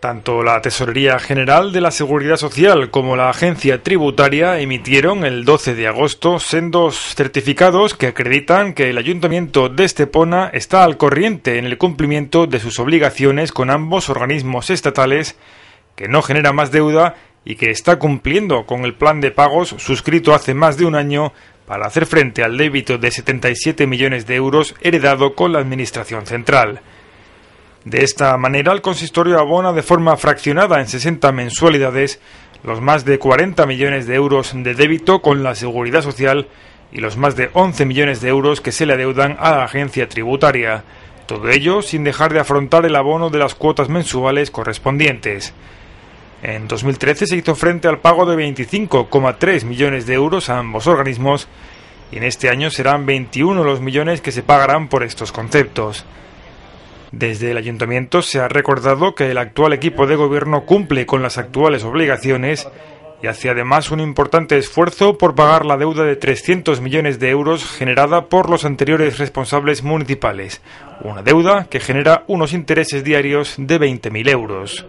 Tanto la Tesorería General de la Seguridad Social como la Agencia Tributaria emitieron el 12 de agosto sendos certificados que acreditan que el Ayuntamiento de Estepona está al corriente en el cumplimiento de sus obligaciones con ambos organismos estatales, que no genera más deuda y que está cumpliendo con el plan de pagos suscrito hace más de un año para hacer frente al débito de 77 millones de euros heredado con la Administración Central. De esta manera, el consistorio abona de forma fraccionada en 60 mensualidades los más de 40 millones de euros de débito con la Seguridad Social y los más de 11 millones de euros que se le adeudan a la agencia tributaria. Todo ello sin dejar de afrontar el abono de las cuotas mensuales correspondientes. En 2013 se hizo frente al pago de 25,3 millones de euros a ambos organismos y en este año serán 21 los millones que se pagarán por estos conceptos. Desde el ayuntamiento se ha recordado que el actual equipo de gobierno cumple con las actuales obligaciones y hace además un importante esfuerzo por pagar la deuda de 300 millones de euros generada por los anteriores responsables municipales, una deuda que genera unos intereses diarios de 20.000 euros.